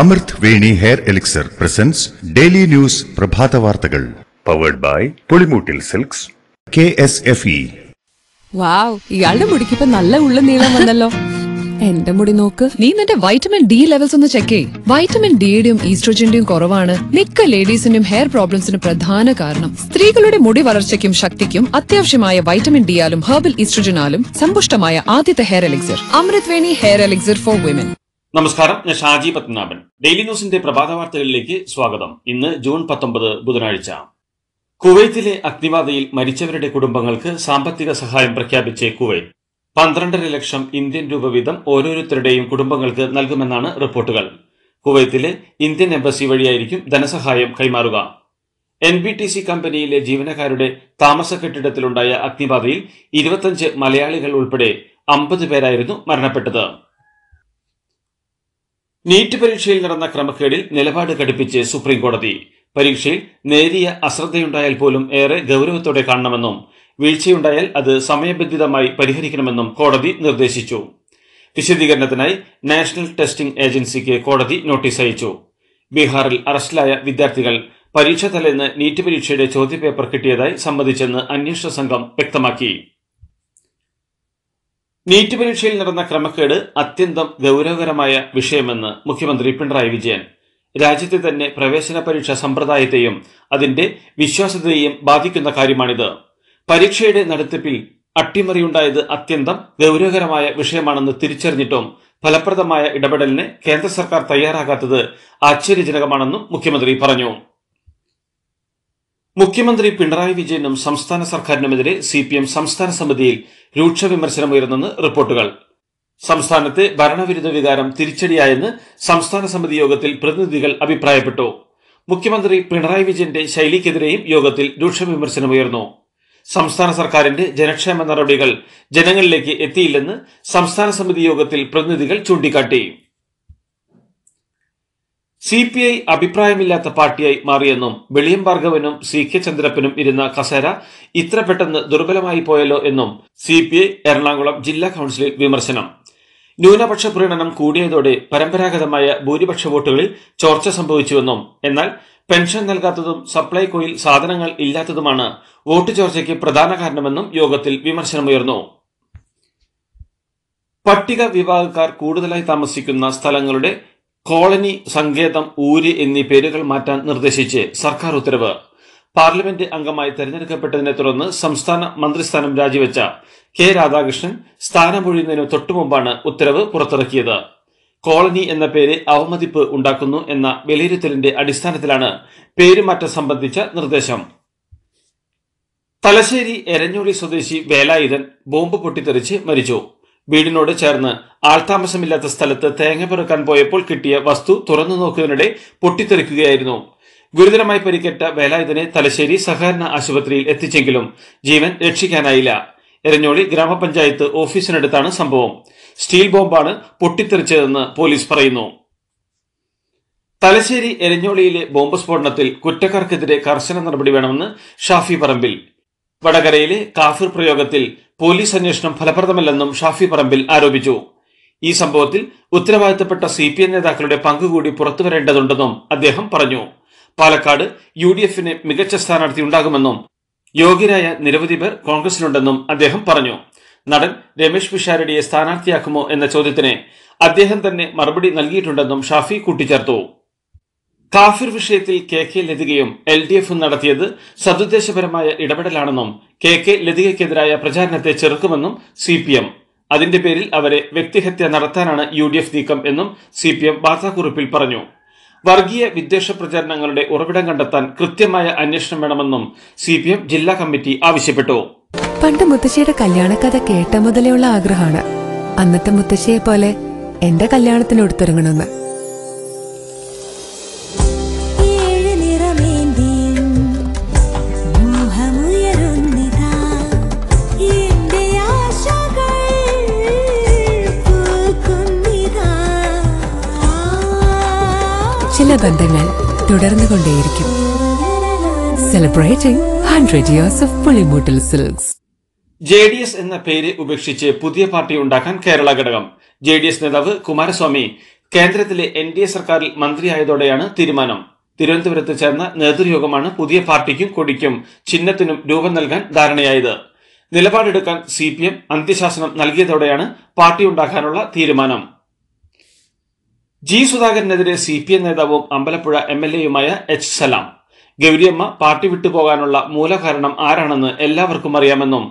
അമൃത് Veni hair elixir presents daily news പ്രഭാത വാർത്തകൾ powered by Pulimoottil silks K S F E wow ഇയാളുടെ മുടിക്ക് ഇപ്പൊ നല്ല ഉള്ള നീളം വന്നല്ലോ എന്റെ മുടി നോക്ക് നീ നിന്റെ വൈറ്റമിൻ ഡി ലെവൽസ് ഒന്ന് ചെക്ക് ചെയ് വൈറ്റമിൻ ഡിയുടെയും ഈസ്ട്രോജന്റെയും കുറവാണ് മിക്ക ലേഡീസിന്റെയും ഹെയർ പ്രോബ്ലംസിന് പ്രധാന കാരണം സ്ത്രീകളുടെ മുടി വളർച്ചയ്ക്കും ശക്തിക്കും അത്യാവശ്യമായ വൈറ്റമിൻ ഡിയാലും ഹെർബൽ ഈസ്ട്രോജനാലും സമ്പുഷ്ടമായ ആദ്യത്തെ hair elixir Amritveni hair elixir for women നമസ്കാരം ഞാൻ ഷാജി പത്മനാഭൻ ഡെയിലി ന്യൂസിന്റെ പ്രഭാത വാർത്തകളിലേക്ക് സ്വാഗതം ഇന്ന് ജൂൺ പത്തൊമ്പത് ബുധനാഴ്ച കുവൈത്തിലെ അഗ്നിബാധയിൽ മരിച്ചവരുടെ കുടുംബങ്ങൾക്ക് സാമ്പത്തിക സഹായം പ്രഖ്യാപിച്ച് കുവൈത്ത് പന്ത്രണ്ടര ലക്ഷം ഇന്ത്യൻ രൂപ വീതം ഓരോരുത്തരുടെയും കുടുംബങ്ങൾക്ക് നൽകുമെന്നാണ് റിപ്പോർട്ടുകൾ കുവൈത്തിലെ ഇന്ത്യൻ എംബസി വഴിയായിരിക്കും ധനസഹായം കൈമാറുക എൻ ബി ടി സി കമ്പനിയിലെ ജീവനക്കാരുടെ താമസ കെട്ടിടത്തിലുണ്ടായ അഗ്നിബാധയിൽ ഇരുപത്തഞ്ച് മലയാളികൾ ഉൾപ്പെടെ അമ്പത് പേരായിരുന്നു മരണപ്പെട്ടത് നീറ്റ് പരീക്ഷയിൽ നടന്ന ക്രമക്കേടിൽ നിലപാട് ഘടിപ്പിച്ച് സുപ്രീംകോടതി പരീക്ഷയിൽ നേരിയ അശ്രദ്ധയുണ്ടായാൽ പോലും ഏറെ ഗൗരവത്തോടെ കാണണമെന്നും വീഴ്ചയുണ്ടായാൽ അത് സമയബന്ധിതമായി പരിഹരിക്കണമെന്നും കോടതി നിർദ്ദേശിച്ചു വിശദീകരണത്തിനായി നാഷണൽ ടെസ്റ്റിംഗ് ഏജൻസിക്ക് കോടതി നോട്ടീസ് അയച്ചു ബീഹാറിൽ അറസ്റ്റിലായ വിദ്യാർത്ഥികൾ പരീക്ഷ തലേന്ന് നീറ്റ് പരീക്ഷയുടെ ചോദ്യപേപ്പർ കിട്ടിയതായി സമ്മതിച്ചെന്ന് അന്വേഷണ സംഘം വ്യക്തമാക്കി നീറ്റ് പരീക്ഷയിൽ നടന്ന ക്രമക്കേട് അത്യന്തം ഗൗരവകരമായ വിഷയമെന്ന് മുഖ്യമന്ത്രി പിണറായി വിജയൻ രാജ്യത്തെ തന്നെ പ്രവേശന പരീക്ഷാ സമ്പ്രദായത്തെയും അതിന്റെ വിശ്വാസ്യതയെയും ബാധിക്കുന്ന കാര്യമാണിത് പരീക്ഷയുടെ നടത്തിപ്പിൽ അട്ടിമറിയുണ്ടായത് അത്യന്തം ഗൗരവകരമായ വിഷയമാണെന്ന് തിരിച്ചറിഞ്ഞിട്ടും ഫലപ്രദമായ ഇടപെടലിന് കേന്ദ്ര സർക്കാർ തയ്യാറാകാത്തത് ആശ്ചര്യജനകമാണെന്നും മുഖ്യമന്ത്രി പറഞ്ഞു മുഖ്യമന്ത്രി പിണറായി വിജയനും സംസ്ഥാന സർക്കാരിനുമെതിരെ സി സംസ്ഥാന സമിതിയിൽ രൂക്ഷ വിമർശനമുയർന്നെന്ന് റിപ്പോർട്ടുകൾ സംസ്ഥാനത്തെ ഭരണവിരുദ്ധ വികാരം തിരിച്ചടിയായെന്ന് സംസ്ഥാന സമിതി യോഗത്തിൽ പ്രതിനിധികൾ അഭിപ്രായപ്പെട്ടു മുഖ്യമന്ത്രി പിണറായി വിജയന്റെ ശൈലിക്കെതിരെയും യോഗത്തിൽ രൂക്ഷ വിമർശനമുയർന്നു സംസ്ഥാന സർക്കാരിന്റെ ജനക്ഷേമ നടപടികൾ ജനങ്ങളിലേക്ക് എത്തിയില്ലെന്ന് സംസ്ഥാന സമിതി യോഗത്തിൽ പ്രതിനിധികൾ ചൂണ്ടിക്കാട്ടി സി പി ഐ അഭിപ്രായമില്ലാത്ത പാർട്ടിയായി മാറിയെന്നും വെളിയം ഭാർഗവനും സി കെ ചന്ദ്രപ്പനും ഇരുന്ന കസേര ഇത്ര പെട്ടെന്ന് ദുർബലമായി പോയല്ലോ എന്നും സി പി ഐ എറണാകുളം ജില്ലാ കൗൺസിലിൽ വിമർശനം ന്യൂനപക്ഷ പ്രീണനം കൂടിയതോടെ പരമ്പരാഗതമായ ഭൂരിപക്ഷ വോട്ടുകളിൽ ചോർച്ച സംഭവിച്ചുവെന്നും എന്നാൽ പെൻഷൻ നൽകാത്തതും സപ്ലൈകോയിൽ സാധനങ്ങൾ ഇല്ലാത്തതുമാണ് വോട്ട് ചോർച്ചയ്ക്ക് പ്രധാന കാരണമെന്നും യോഗത്തിൽ വിമർശനമുയർന്നു പട്ടിക വിഭാഗക്കാർ കൂടുതലായി താമസിക്കുന്ന സ്ഥലങ്ങളുടെ കോളനി സങ്കേതം ഊര് എന്നീ പേരുകൾ മാറ്റാൻ നിർദ്ദേശിച്ച് സർക്കാർ ഉത്തരവ് പാർലമെന്റ് അംഗമായി തെരഞ്ഞെടുക്കപ്പെട്ടതിനെ തുടർന്ന് സംസ്ഥാന മന്ത്രിസ്ഥാനം രാജിവെച്ച കെ രാധാകൃഷ്ണൻ സ്ഥാനമൊഴിയുന്നതിന് തൊട്ടുമുമ്പാണ് ഉത്തരവ് പുറത്തിറക്കിയത് കോളനി എന്ന പേര് അവമതിപ്പ് ഉണ്ടാക്കുന്നു എന്ന വിലയിരുത്തലിന്റെ അടിസ്ഥാനത്തിലാണ് പേരുമാറ്റം സംബന്ധിച്ച നിർദ്ദേശം തലശ്ശേരി എരഞ്ഞോളി സ്വദേശി വേലായുധൻ ബോംബ് പൊട്ടിത്തെറിച്ച് മരിച്ചു വീടിനോട് ചേർന്ന് ആൾതാമസമില്ലാത്ത സ്ഥലത്ത് തേങ്ങ പെറുക്കാൻ പോയപ്പോൾ കിട്ടിയ വസ്തു തുറന്നു നോക്കുന്നതിനിടെ പൊട്ടിത്തെറിക്കുകയായിരുന്നു ഗുരുതരമായി പരിക്കേറ്റ വേലായുധനെ തലശ്ശേരി സഹകരണ ആശുപത്രിയിൽ എത്തിച്ചെങ്കിലും ജീവൻ രക്ഷിക്കാനായില്ല എരഞ്ഞോളി ഗ്രാമപഞ്ചായത്ത് ഓഫീസിനടുത്താണ് സംഭവം സ്റ്റീൽ ബോംബാണ് പൊട്ടിത്തെറിച്ചതെന്ന് പോലീസ് പറയുന്നു തലശ്ശേരി എരഞ്ഞോളിയിലെ ബോംബ് സ്ഫോടനത്തിൽ കുറ്റക്കാർക്കെതിരെ കർശന നടപടി വേണമെന്ന് ഷാഫി പറമ്പിൽ വടകരയിലെ കാഫിർ പ്രയോഗത്തിൽ പോലീസ് അന്വേഷണം ഫലപ്രദമല്ലെന്നും ഷാഫി പറമ്പിൽ ആരോപിച്ചു ഈ സംഭവത്തിൽ ഉത്തരവാദിത്തപ്പെട്ട സി പി എം നേതാക്കളുടെ പങ്കുകൂടി പുറത്തുവരേണ്ടതുണ്ടെന്നും അദ്ദേഹം പറഞ്ഞു പാലക്കാട് യു ഡി എഫിന് മികച്ച സ്ഥാനാർത്ഥി ഉണ്ടാകുമെന്നും യോഗ്യരായ നിരവധി പേർ കോൺഗ്രസിലുണ്ടെന്നും അദ്ദേഹം പറഞ്ഞു നടൻ രമേഷ് പിഷാരടിയെ സ്ഥാനാർത്ഥിയാക്കുമോ എന്ന ചോദ്യത്തിന് അദ്ദേഹം തന്നെ മറുപടി നൽകിയിട്ടുണ്ടെന്നും ഷാഫി കൂട്ടിച്ചേർത്തു കാഫിർ വിഷയത്തിൽ കെ കെ ലതികയും എൽ ഡി എഫും നടത്തിയത് സതുദ്ദേശപരമായ ഇടപെടലാണെന്നും കെ കെ ലതികയ്ക്കെതിരായ പ്രചാരണത്തെ ചെറുക്കുമെന്നും സി പി എം അതിന്റെ പേരിൽ അവരെ വ്യക്തിഹത്യ നടത്താനാണ് യു ഡി എഫ് നീക്കം എന്നും സി പി എം വാർത്താക്കുറിപ്പിൽ പറഞ്ഞു വർഗീയ വിദ്വേഷ പ്രചരണങ്ങളുടെ ഉറവിടം കണ്ടെത്താൻ കൃത്യമായ അന്വേഷണം വേണമെന്നും സി പി എം ജില്ലാ കമ്മിറ്റി ആവശ്യപ്പെട്ടു പണ്ട് മുത്തശ്ശിയുടെ കല്യാണ കഥ കേട്ട മുതലേ ഉള്ള ആഗ്രഹമാണ് അന്നത്തെ മുത്തശ്ശിയെ പോലെ എന്റെ കല്യാണത്തിന് ഉടുത്തൊരുങ്ങണമെന്ന് നല്ല ബന്ധങ്ങൾ തുടർന്നു കൊണ്ടേയിരിക്കും celebrating hundred years of Pulimoottil silks J D S എന്ന പേര് ഉപേക്ഷിച്ച് പുതിയ പാർട്ടി ഉണ്ടാക്കാൻ കേരള ഘടകം ജെ ഡി എസ് നേതാവ് കുമാരസ്വാമി കേന്ദ്രത്തിലെ എൻ ഡി എ സർക്കാരിൽ മന്ത്രിയായതോടെയാണ് തീരുമാനം തിരുവനന്തപുരത്ത് ചേർന്ന നേതൃയോഗമാണ് പുതിയ പാർട്ടിക്കും കൊടിക്കും ചിഹ്നത്തിനും രൂപം നൽകാൻ ധാരണയായത് നിലപാടെടുക്കാൻ സി പി എം അന്ത്യശാസനം നൽകിയതോടെയാണ് പാർട്ടി ഉണ്ടാക്കാനുള്ള തീരുമാനം ജി സുധാകരനെതിരെ സി പി എം നേതാവും അമ്പലപ്പുഴ എം എൽ എയുമായ എച്ച് സലാം ഗൗരിയമ്മ പാർട്ടി വിട്ടുപോകാനുള്ള മൂലകാരണം ആരാണെന്ന് എല്ലാവർക്കും അറിയാമെന്നും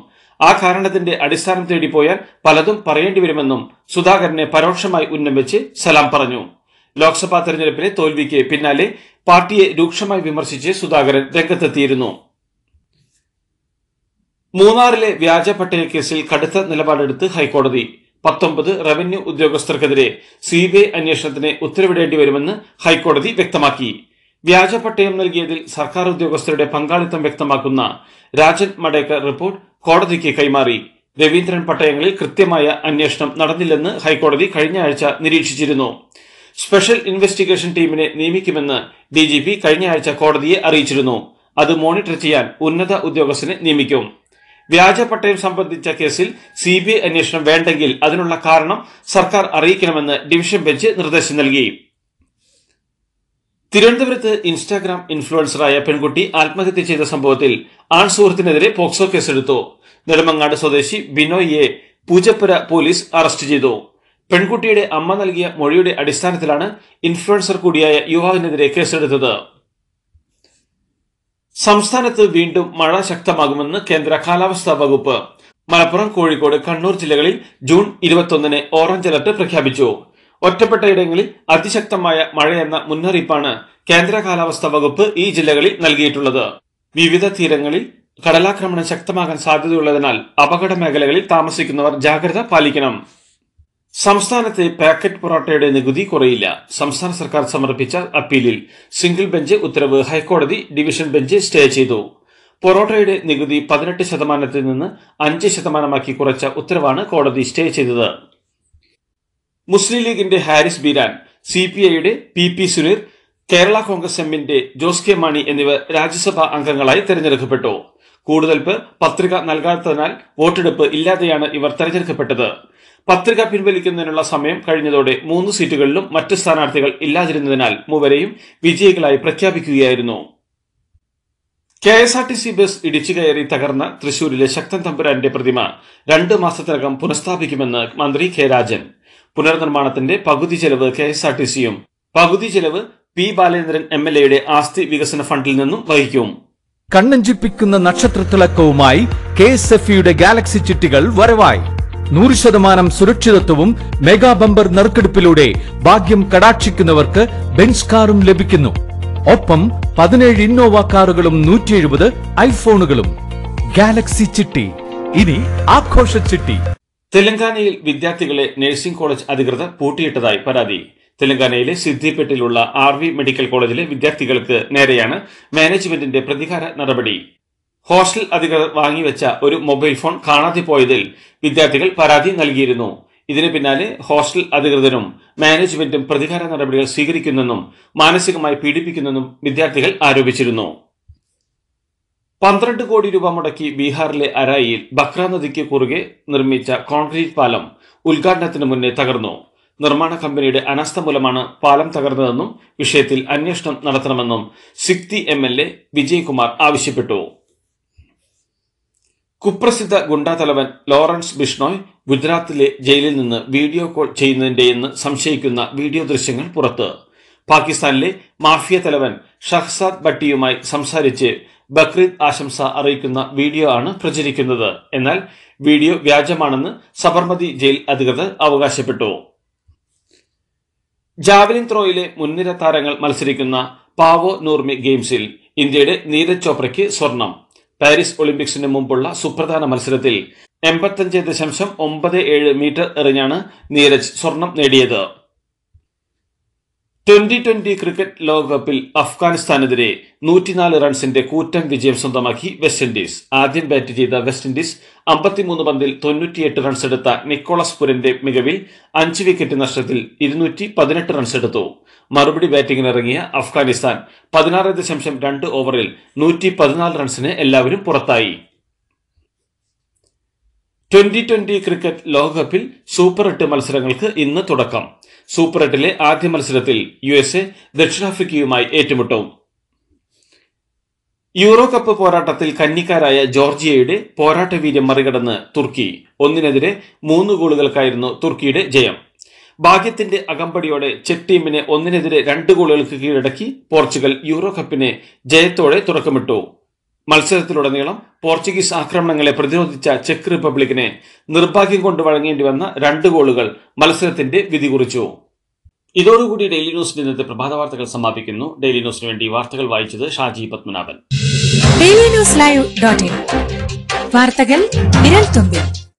ആ കാരണത്തിന്റെ അടിസ്ഥാനം തേടിപ്പോയാൽ പലതും പറയേണ്ടി വരുമെന്നും സുധാകരനെ പരോക്ഷമായി ഉന്നമിച്ച് സലാം പറഞ്ഞു ലോക്സഭാ തെരഞ്ഞെടുപ്പിലെ തോൽവിക്ക് പിന്നാലെ പാർട്ടിയെ രൂക്ഷമായി വിമർശിച്ച് സുധാകരൻ രംഗത്തെത്തിയിരുന്നു മൂന്നാറിലെ വ്യാജ പട്ടിക കേസിൽ കടുത്ത നിലപാടെടുത്ത് ഹൈക്കോടതി പത്തൊമ്പത് റവന്യൂ ഉദ്യോഗസ്ഥർക്കെതിരെ സി ബി ഐ അന്വേഷണത്തിന് ഉത്തരവിടേണ്ടി വരുമെന്ന് ഹൈക്കോടതി വ്യക്തമാക്കി വ്യാജ പട്ടയം നൽകിയതിൽ സർക്കാർ ഉദ്യോഗസ്ഥരുടെ പങ്കാളിത്തം വ്യക്തമാക്കുന്ന രാജൻ മടേക്കർ റിപ്പോർട്ട് കോടതിക്ക് കൈമാറി രവീന്ദ്രൻ പട്ടയങ്ങളിൽ കൃത്യമായ അന്വേഷണം നടന്നില്ലെന്ന് ഹൈക്കോടതി കഴിഞ്ഞ ആഴ്ച നിരീക്ഷിച്ചിരുന്നു സ്പെഷ്യൽ ഇൻവെസ്റ്റിഗേഷൻ ടീമിനെ നിയമിക്കുമെന്ന് ഡി ജി പി കഴിഞ്ഞ ആഴ്ച കോടതിയെ അറിയിച്ചിരുന്നു അത് മോണിറ്റർ ചെയ്യാൻ ഉന്നത ഉദ്യോഗസ്ഥനെ നിയമിക്കും വ്യാജ പട്ടയം സംബന്ധിച്ച കേസിൽ സി ബി ഐ അന്വേഷണം വേണ്ടെങ്കിൽ അതിനുള്ള കാരണം സർക്കാർ അറിയിക്കണമെന്ന് ഡിവിഷൻ ബെഞ്ച് നിർദ്ദേശം നൽകി തിരുവനന്തപുരത്ത് ഇൻസ്റ്റാഗ്രാം ഇൻഫ്ലുവൻസറായ പെൺകുട്ടി ആത്മഹത്യ ചെയ്ത സംഭവത്തിൽ ആൺ സുഹൃത്തിനെതിരെ പോക്സോ കേസെടുത്തു നെടുമങ്ങാട് സ്വദേശി ബിനോയിയെ പൂജപ്പുര പോലീസ് അറസ്റ്റ് ചെയ്തു പെൺകുട്ടിയുടെ അമ്മ നൽകിയ മൊഴിയുടെ അടിസ്ഥാനത്തിലാണ് ഇൻഫ്ലുവൻസർ കൂടിയായ യുവാവിനെതിരെ കേസെടുത്തത് സംസ്ഥാനത്ത് വീണ്ടും മഴ ശക്തമാകുമെന്ന് കേന്ദ്ര കാലാവസ്ഥാ വകുപ്പ് മലപ്പുറം കോഴിക്കോട് കണ്ണൂർ ജില്ലകളിൽ ജൂൺ ഇരുപത്തൊന്നിന് ഓറഞ്ച് അലർട്ട് പ്രഖ്യാപിച്ചു ഒറ്റപ്പെട്ടയിടങ്ങളിൽ അതിശക്തമായ മഴയെന്ന മുന്നറിയിപ്പാണ് കേന്ദ്ര കാലാവസ്ഥാ വകുപ്പ് ഈ ജില്ലകളിൽ നൽകിയിട്ടുള്ളത് വിവിധ തീരങ്ങളിൽ കടലാക്രമണം ശക്തമാകാൻ സാധ്യതയുള്ളതിനാൽ അപകട മേഖലകളിൽ താമസിക്കുന്നവർ ജാഗ്രത പാലിക്കണം സംസ്ഥാനത്തെ പാക്കറ്റ് പൊറോട്ടയുടെ നികുതി കുറയില്ല സംസ്ഥാന സർക്കാർ സമർപ്പിച്ച അപ്പീലിൽ സിംഗിൾ ബെഞ്ച് ഉത്തരവ് ഹൈക്കോടതി ഡിവിഷൻ ബെഞ്ച് സ്റ്റേ ചെയ്തു പൊറോട്ടയുടെ നികുതി പതിനെട്ട് ശതമാനത്തിൽ നിന്ന് അഞ്ച് ശതമാനമാക്കി കുറച്ച ഉത്തരവാണ് കോടതി സ്റ്റേ ചെയ്തത് മുസ്ലിം ലീഗിന്റെ ഹാരിസ് ബീരാൻ സി പി ഐയുടെ പി പി സുനീർ കേരള കോൺഗ്രസ് എമ്മിന്റെ ജോസ് കെ മാണി എന്നിവർ രാജ്യസഭാ അംഗങ്ങളായി തെരഞ്ഞെടുക്കപ്പെട്ടു കൂടുതൽ പേർ പത്രിക നൽകാത്തതിനാൽ വോട്ടെടുപ്പ് ഇല്ലാതെയാണ് ഇവർ തെരഞ്ഞെടുക്കപ്പെട്ടത് പത്രിക പിൻവലിക്കുന്നതിനുള്ള സമയം കഴിഞ്ഞതോടെ മൂന്ന് സീറ്റുകളിലും മറ്റ് സ്ഥാനാർത്ഥികൾ ഇല്ലാതിരുന്നതിനാൽ മൂവരെയും വിജയികളായി പ്രഖ്യാപിക്കുകയായിരുന്നു K S R T C bus ഇടിച്ചു കയറി തകർന്ന തൃശൂരിലെ ശക്തൻ തമ്പുരാന്റെ പ്രതിമ രണ്ട് മാസത്തിനകം പുനഃസ്ഥാപിക്കുമെന്ന് മന്ത്രി കെ രാജൻ പുനർനിർമ്മാണത്തിന്റെ പകുതി ചെലവ് കെ എസ് ആർ ടി സിയും പകുതി ചെലവ് പി ബാലേന്ദ്രൻ എം എൽ എയുടെ ആസ്തി വികസന ഫണ്ടിൽ നിന്നും വഹിക്കും കണ്ണഞ്ചിപ്പിക്കുന്ന നക്ഷത്രത്തിളക്കവുമായി കെ എസ് എഫ് ഇയുടെ ഗാലക്സി ചിട്ടികൾ വരവായി നൂറ് ശതമാനം സുരക്ഷിതത്വവും മെഗാ ബമ്പർ നറുക്കെടുപ്പിലൂടെ ഭാഗ്യം കടാക്ഷിക്കുന്നവർക്ക് ബെൻസ് കാറും ലഭിക്കുന്നു ഒപ്പം പതിനേഴ് ഇന്നോവ കാറുകളും നൂറ്റി എഴുപത് ഐഫോണുകളും ഗാലക്സി ചിട്ടി ഇനി ആഘോഷ ചിട്ടി തെലങ്കാനയിൽ വിദ്യാർത്ഥികളെ നഴ്സിംഗ് കോളേജ് അധികൃതർ പൂട്ടിയിട്ടതായി പരാതി തെലങ്കാനയിലെ സിദ്ദിപേട്ടിലുള്ള ആർ വി മെഡിക്കൽ കോളേജിലെ വിദ്യാർത്ഥികൾക്ക് നേരെയാണ് മാനേജ്മെന്റിന്റെ പ്രതികാര നടപടി ഹോസ്റ്റൽ അധികൃതർ വാങ്ങിവെച്ച ഒരു മൊബൈൽ ഫോൺ കാണാതെ പോയതിൽ വിദ്യാർത്ഥികൾ പരാതി നൽകിയിരുന്നു ഇതിന് പിന്നാലെ ഹോസ്റ്റൽ അധികൃതരും മാനേജ്മെന്റും പ്രതികാര നടപടികൾ സ്വീകരിക്കുന്നെന്നും മാനസികമായി പീഡിപ്പിക്കുന്നെന്നും വിദ്യാർത്ഥികൾ ആരോപിച്ചിരുന്നു പന്ത്രണ്ട് കോടി രൂപ മുടക്കി ബീഹാറിലെ അരായിയിൽ ബക്ര നദിക്ക് കുറുകെ നിർമ്മിച്ച കോൺക്രീറ്റ് പാലം ഉദ്ഘാടനത്തിന് മുന്നേ തകർന്നു നിർമ്മാണ കമ്പനിയുടെ അനാസ്ഥ മൂലമാണ് പാലം തകർന്നതെന്നും വിഷയത്തിൽ അന്വേഷണം നടത്തണമെന്നും സിക്തി എം എൽ എ വിജയ്കുമാർ ആവശ്യപ്പെട്ടു കുപ്രസിദ്ധ ഗുണ്ടാതലവൻ ലോറൻസ് ബിഷ്ണോയ് ഗുജറാത്തിലെ ജയിലിൽ നിന്ന് വീഡിയോ കോൾ ചെയ്യുന്നതിന്റെയെന്ന് സംശയിക്കുന്ന വീഡിയോ ദൃശ്യങ്ങൾ പുറത്ത് പാകിസ്ഥാനിലെ മാഫിയ തലവൻ ഷഹ്സാദ് ഭട്ടിയുമായി സംസാരിച്ച് ബക്രീദ് ആശംസ അറിയിക്കുന്ന വീഡിയോ ആണ് പ്രചരിക്കുന്നത് എന്നാൽ വീഡിയോ വ്യാജമാണെന്ന് സബർമതി ജയിൽ അധികൃതർ അവകാശപ്പെട്ടു ജാവലിൻ ത്രോയിലെ മുൻനിര താരങ്ങൾ മത്സരിക്കുന്ന പാവോ നൂർമി ഗെയിംസിൽ ഇന്ത്യയുടെ നീരജ് ചോപ്രയ്ക്ക് സ്വർണം പാരീസ് ഒളിമ്പിക്സിന് മുമ്പുള്ള സുപ്രധാന മത്സരത്തിൽ എൺപത്തഞ്ച് ദശാംശം ഒമ്പത് ഏഴ് മീറ്റർ എറിഞ്ഞാണ് നീരജ് സ്വർണം നേടിയത് ട്വന്റി ട്വന്റി ക്രിക്കറ്റ് ലോകകപ്പിൽ അഫ്ഗാനിസ്ഥാനെതിരെ നൂറ്റിനാല് റൺസിന്റെ കൂറ്റൻ വിജയം സ്വന്തമാക്കി വെസ്റ്റ് ഇൻഡീസ് ആദ്യം ബാറ്റ് ചെയ്ത വെസ്റ്റ് ഇൻഡീസ് അമ്പത്തിമൂന്ന് പന്തിൽ തൊണ്ണൂറ്റിയെട്ട് റൺസ് എടുത്ത നിക്കോളസ് പുരന്റെ മികവിൽ അഞ്ച് വിക്കറ്റ് നഷ്ടത്തിൽ ഇരുന്നൂറ്റി പതിനെട്ട് റൺസ് എടുത്തു മറുപടി ബാറ്റിംഗിനിറങ്ങിയ അഫ്ഗാനിസ്ഥാൻ പതിനാറ് ദശാംശം രണ്ട് ഓവറിൽ നൂറ്റി പതിനാല് റൺസിന് എല്ലാവരും പുറത്തായി ട്വന്റി ട്വന്റി ക്രിക്കറ്റ് ലോകകപ്പിൽ സൂപ്പർ എട്ട് മത്സരങ്ങൾക്ക് ഇന്ന് തുടക്കം സൂപ്പർ എട്ടിലെ ആദ്യ മത്സരത്തിൽ യു എസ് എ ദക്ഷിണാഫ്രിക്കയുമായി ഏറ്റുമുട്ടും യൂറോ കപ്പ് പോരാട്ടത്തിൽ കന്നിക്കാരായ ജോർജിയയുടെ പോരാട്ടവീര്യം മറികടന്ന് തുർക്കി ഒന്നിനെതിരെ മൂന്ന് ഗോളുകൾക്കായിരുന്നു തുർക്കിയുടെ ജയം ഭാഗ്യത്തിന്റെ അകമ്പടിയോടെ ചെക്ക് ടീമിനെ ഒന്നിനെതിരെ രണ്ട് ഗോളുകൾക്ക് കീഴടക്കി പോർച്ചുഗൽ യൂറോ കപ്പിനെ ജയത്തോടെ തുടക്കമിട്ടു മത്സരത്തിലുടനീളം പോർച്ചുഗീസ് ആക്രമണങ്ങളെ പ്രതിരോധിച്ച ചെക്ക് റിപ്പബ്ലിക്കിനെ നിർഭാഗ്യം കൊണ്ട് വഴങ്ങേണ്ടി വന്ന രണ്ട് ഗോളുകൾ മത്സരത്തിന്റെ വിധി കുറിച്ചു ഇതോടുകൂടി ഡെയിലി ന്യൂസിന്റെ ഇന്നത്തെ പ്രഭാത വാർത്തകൾ സമാപിക്കുന്നു ഡെയിലി ന്യൂസിന് വേണ്ടി വാർത്തകൾ വായിച്ചത് Shaji Padmanabhan daily news live dot വാർത്തകൾ വിരൽ തുമ്പിൽ